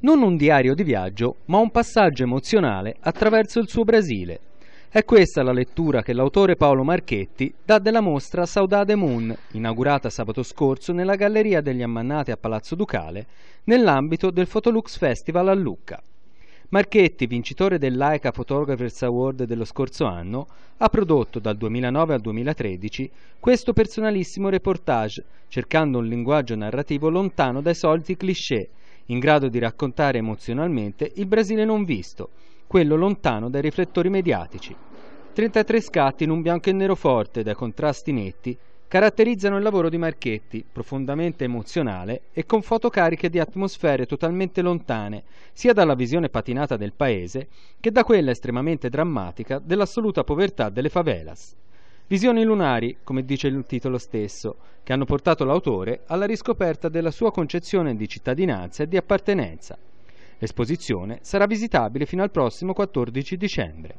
Non un diario di viaggio, ma un passaggio emozionale attraverso il suo Brasile. È questa la lettura che l'autore Paolo Marchetti dà della mostra Saudade Moon, inaugurata sabato scorso nella Galleria degli Ammannati a Palazzo Ducale, nell'ambito del Photolux Festival a Lucca. Marchetti, vincitore dell'AICA Photographers Award dello scorso anno, ha prodotto dal 2009 al 2013 questo personalissimo reportage, cercando un linguaggio narrativo lontano dai soliti cliché, in grado di raccontare emozionalmente il Brasile non visto, quello lontano dai riflettori mediatici. 33 scatti in un bianco e nero forte dai contrasti netti caratterizzano il lavoro di Marchetti, profondamente emozionale e con foto cariche di atmosfere totalmente lontane, sia dalla visione patinata del paese che da quella estremamente drammatica dell'assoluta povertà delle favelas. Visioni lunari, come dice il titolo stesso, che hanno portato l'autore alla riscoperta della sua concezione di cittadinanza e di appartenenza. L'esposizione sarà visitabile fino al prossimo 14 dicembre.